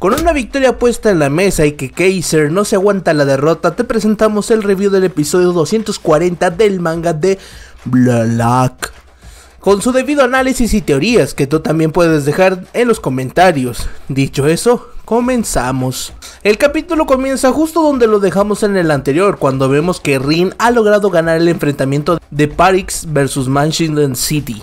Con una victoria puesta en la mesa y que Kaiser no se aguanta la derrota, te presentamos el review del episodio 240 del manga de Black. Con su debido análisis y teorías que tú también puedes dejar en los comentarios. Dicho eso, comenzamos. El capítulo comienza justo donde lo dejamos en el anterior, cuando vemos que Rin ha logrado ganar el enfrentamiento de Parix versus Mansion City.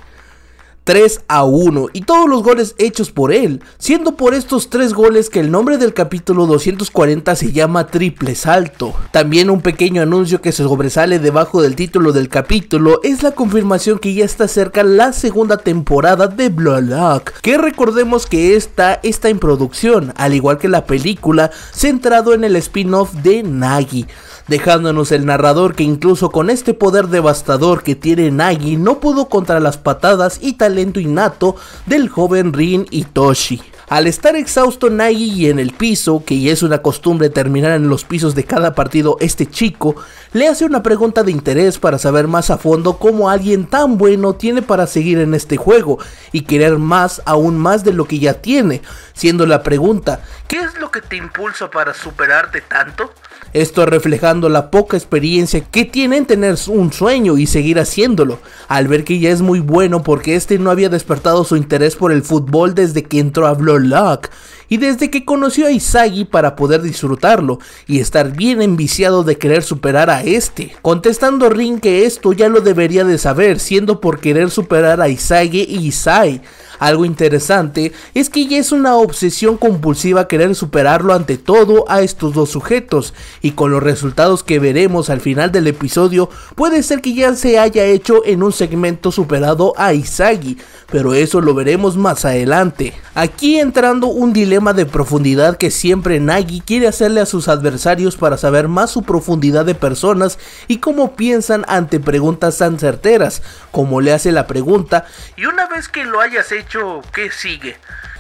3 a 1 y todos los goles hechos por él, siendo por estos tres goles que el nombre del capítulo 240 se llama Triple Salto. También un pequeño anuncio que se sobresale debajo del título del capítulo es la confirmación que ya está cerca la segunda temporada de Blalock, que recordemos que esta está en producción, al igual que la película centrado en el spin-off de Nagi, dejándonos el narrador que incluso con este poder devastador que tiene Nagi no pudo contra las patadas y talento innato del joven Rin Itoshi. Al estar exhausto Nagi y en el piso, que ya es una costumbre terminar en los pisos de cada partido este chico, le hace una pregunta de interés para saber más a fondo cómo alguien tan bueno tiene para seguir en este juego y querer más aún más de lo que ya tiene, siendo la pregunta, ¿qué es lo que te impulsa para superarte tanto? Esto reflejando la poca experiencia que tiene en tener un sueño y seguir haciéndolo, al ver que ya es muy bueno porque este no había despertado su interés por el fútbol desde que entró a Blue Lock y desde que conoció a Isagi para poder disfrutarlo y estar bien enviciado de querer superar a este. Contestando Rin que esto ya lo debería de saber, siendo por querer superar a Isagi y Isai. Algo interesante es que ya es una obsesión compulsiva querer superarlo ante todo a estos dos sujetos, y con los resultados que veremos al final del episodio, puede ser que ya se haya hecho en un segmento superado a Isagi, pero eso lo veremos más adelante. Aquí entrando un dilema de profundidad que siempre Nagi quiere hacerle a sus adversarios para saber más su profundidad de personas y cómo piensan ante preguntas tan certeras, como le hace la pregunta, y una vez que lo hayas hecho, ¿qué sigue?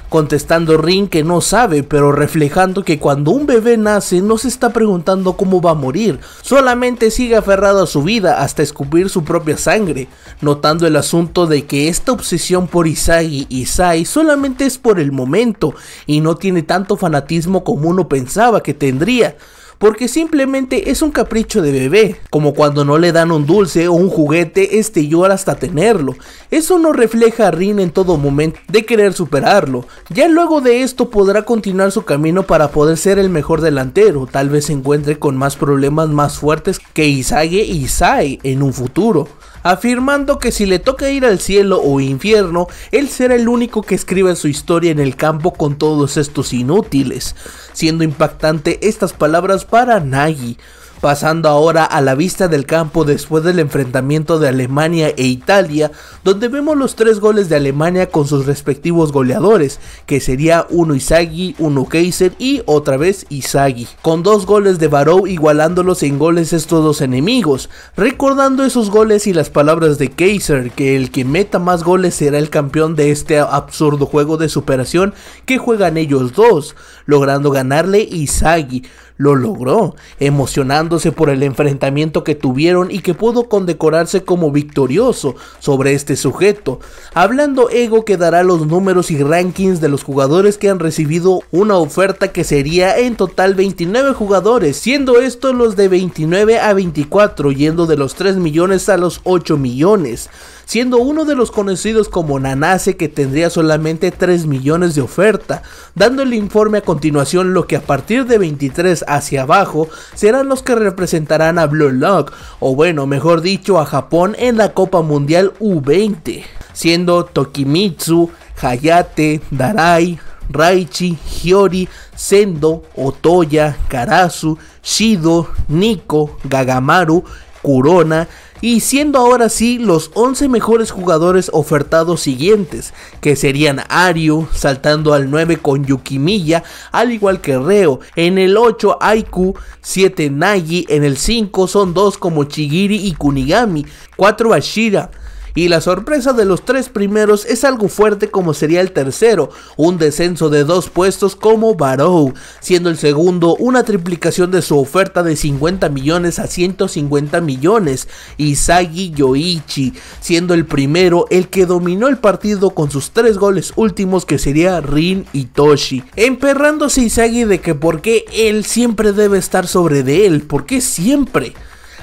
contestando Rin que no sabe, pero reflejando que cuando un bebé nace no se está preguntando cómo va a morir, solamente sigue aferrado a su vida hasta escupir su propia sangre, notando el asunto de que esta obsesión por Isagi y Sai solamente es por el momento y no tiene tanto fanatismo como uno pensaba que tendría porque simplemente es un capricho de bebé, como cuando no le dan un dulce o un juguete, este llora hasta tenerlo. Eso no refleja a Rin en todo momento de querer superarlo. Ya luego de esto podrá continuar su camino para poder ser el mejor delantero, tal vez se encuentre con más problemas más fuertes que Isage y Isai en un futuro afirmando que si le toca ir al cielo o infierno, él será el único que escriba su historia en el campo con todos estos inútiles. Siendo impactante estas palabras para Nagi pasando ahora a la vista del campo después del enfrentamiento de Alemania e Italia, donde vemos los tres goles de Alemania con sus respectivos goleadores, que sería uno Isagi, uno Kaiser y otra vez Isagi, con dos goles de Barou igualándolos en goles estos dos enemigos, recordando esos goles y las palabras de Kaiser, que el que meta más goles será el campeón de este absurdo juego de superación que juegan ellos dos, logrando ganarle Isagi, lo logró, emocionando por el enfrentamiento que tuvieron y que pudo condecorarse como victorioso sobre este sujeto. Hablando Ego que dará los números y rankings de los jugadores que han recibido una oferta que sería en total 29 jugadores, siendo estos los de 29 a 24, yendo de los 3 millones a los 8 millones siendo uno de los conocidos como Nanase que tendría solamente 3 millones de oferta, dando el informe a continuación lo que a partir de 23 hacia abajo serán los que representarán a Blue Lock, o bueno, mejor dicho, a Japón en la Copa Mundial U20, siendo Tokimitsu, Hayate, Darai, Raichi, Hiyori, Sendo, Otoya, Karasu, Shido, Niko, Gagamaru, Kurona, y siendo ahora sí los 11 mejores jugadores ofertados siguientes, que serían Ario, saltando al 9 con Yukimiya, al igual que Reo, en el 8 Aiku, 7 Nagi, en el 5 son 2 como Chigiri y Kunigami, 4 Ashira y la sorpresa de los tres primeros es algo fuerte como sería el tercero, un descenso de dos puestos como Barrow, siendo el segundo una triplicación de su oferta de 50 millones a 150 millones, Isagi Yoichi, siendo el primero el que dominó el partido con sus tres goles últimos que sería Rin y Toshi, emperrándose Isagi de que por qué él siempre debe estar sobre de él, por qué siempre.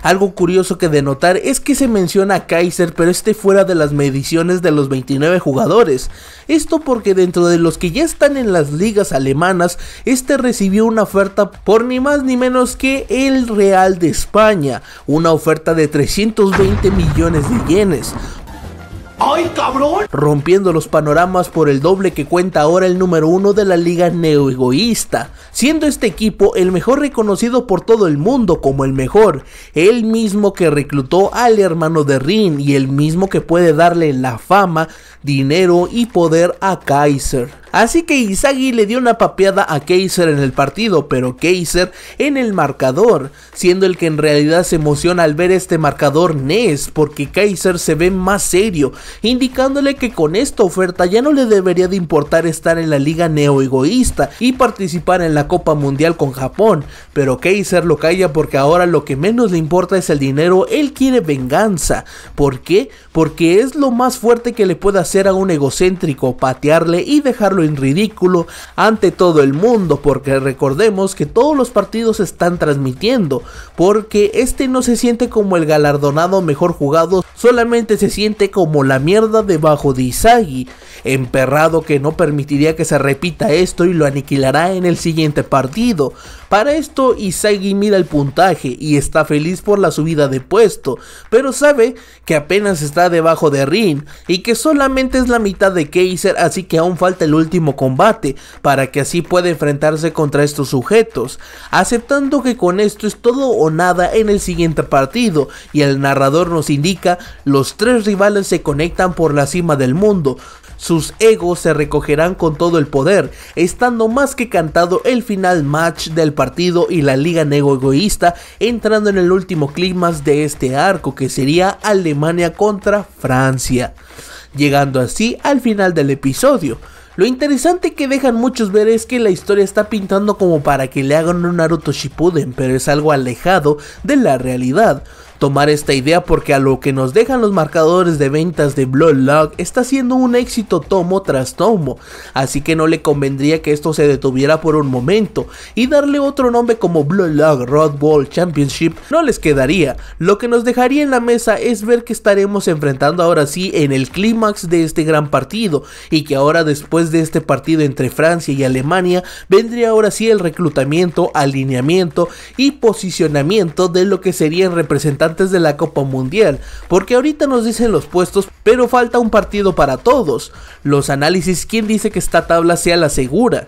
Algo curioso que denotar es que se menciona a Kaiser pero este fuera de las mediciones de los 29 jugadores. Esto porque dentro de los que ya están en las ligas alemanas, este recibió una oferta por ni más ni menos que el Real de España, una oferta de 320 millones de yenes. Rompiendo los panoramas por el doble que cuenta ahora el número uno de la liga neoegoísta, siendo este equipo el mejor reconocido por todo el mundo como el mejor, el mismo que reclutó al hermano de Rin y el mismo que puede darle la fama, dinero y poder a Kaiser. Así que Isagi le dio una papeada a Kaiser en el partido, pero Kaiser en el marcador, siendo el que en realidad se emociona al ver este marcador NES, porque Kaiser se ve más serio, indicándole que con esta oferta ya no le debería de importar estar en la liga neoegoísta y participar en la Copa Mundial con Japón, pero Kaiser lo calla porque ahora lo que menos le importa es el dinero, él quiere venganza. ¿Por qué? Porque es lo más fuerte que le puede hacer a un egocéntrico, patearle y dejarlo en ridículo ante todo el mundo, porque recordemos que todos los partidos están transmitiendo, porque este no se siente como el galardonado mejor jugado, solamente se siente como la mierda debajo de Isagi, emperrado que no permitiría que se repita esto y lo aniquilará en el siguiente partido. Para esto Isagi mira el puntaje y está feliz por la subida de puesto, pero sabe que apenas está debajo de Rin y que solamente es la mitad de Kaiser así que aún falta el último combate para que así pueda enfrentarse contra estos sujetos, aceptando que con esto es todo o nada en el siguiente partido y el narrador nos indica los tres rivales se conectan por la cima del mundo. Sus egos se recogerán con todo el poder, estando más que cantado el final match del partido y la liga nego egoísta entrando en el último clímax de este arco que sería Alemania contra Francia, llegando así al final del episodio. Lo interesante que dejan muchos ver es que la historia está pintando como para que le hagan un Naruto Shippuden, pero es algo alejado de la realidad tomar esta idea porque a lo que nos dejan los marcadores de ventas de Bloodlock está siendo un éxito tomo tras tomo, así que no le convendría que esto se detuviera por un momento y darle otro nombre como Bloodlock Road Championship no les quedaría. Lo que nos dejaría en la mesa es ver que estaremos enfrentando ahora sí en el clímax de este gran partido y que ahora después de este partido entre Francia y Alemania vendría ahora sí el reclutamiento, alineamiento y posicionamiento de lo que serían representantes antes de la Copa Mundial, porque ahorita nos dicen los puestos, pero falta un partido para todos. Los análisis, ¿quién dice que esta tabla sea la segura?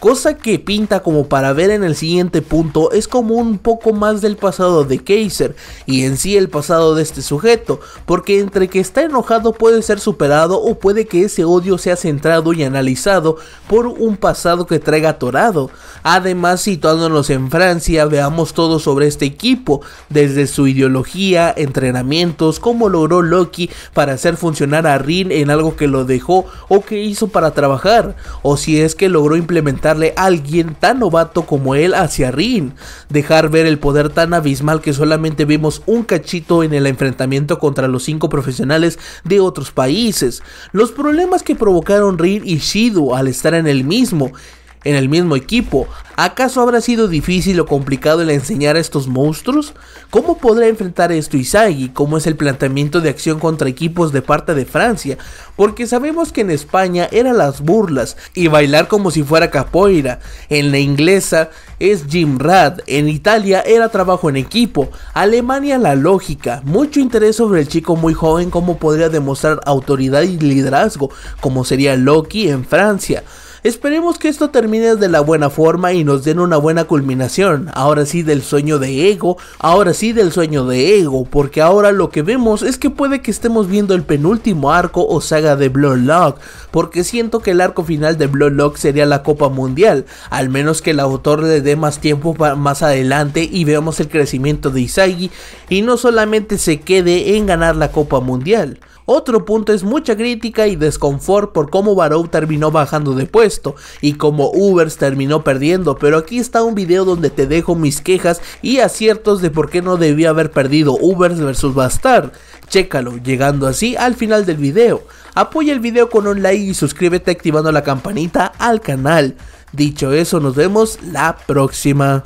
Cosa que pinta como para ver en el siguiente punto es como un poco más del pasado de Kaiser y en sí el pasado de este sujeto, porque entre que está enojado puede ser superado o puede que ese odio sea centrado y analizado por un pasado que traiga atorado. Además, situándonos en Francia, veamos todo sobre este equipo, desde su ideología, entrenamientos, cómo logró Loki para hacer funcionar a Rin en algo que lo dejó o que hizo para trabajar, o si es que logró implementar a alguien tan novato como él hacia Rin, dejar ver el poder tan abismal que solamente vimos un cachito en el enfrentamiento contra los cinco profesionales de otros países, los problemas que provocaron Rin y Shido al estar en el mismo, en el mismo equipo. ¿Acaso habrá sido difícil o complicado el enseñar a estos monstruos? ¿Cómo podrá enfrentar esto Isagi? ¿Cómo es el planteamiento de acción contra equipos de parte de Francia? Porque sabemos que en España eran las burlas y bailar como si fuera capoeira. En la inglesa es Jim Rad. En Italia era trabajo en equipo. Alemania la lógica. Mucho interés sobre el chico muy joven, cómo podría demostrar autoridad y liderazgo, como sería Loki en Francia. Esperemos que esto termine de la buena forma y nos den una buena culminación. Ahora sí del sueño de Ego, ahora sí del sueño de Ego, porque ahora lo que vemos es que puede que estemos viendo el penúltimo arco o saga de Bloodlock, porque siento que el arco final de Bloodlock sería la Copa Mundial, al menos que el autor le dé más tiempo más adelante y veamos el crecimiento de Isagi y no solamente se quede en ganar la Copa Mundial. Otro punto es mucha crítica y desconfort por cómo Barou terminó bajando de puesto y cómo Ubers terminó perdiendo, pero aquí está un video donde te dejo mis quejas y aciertos de por qué no debía haber perdido Ubers versus Bastard. Chécalo, llegando así al final del video. Apoya el video con un like y suscríbete activando la campanita al canal. Dicho eso, nos vemos la próxima.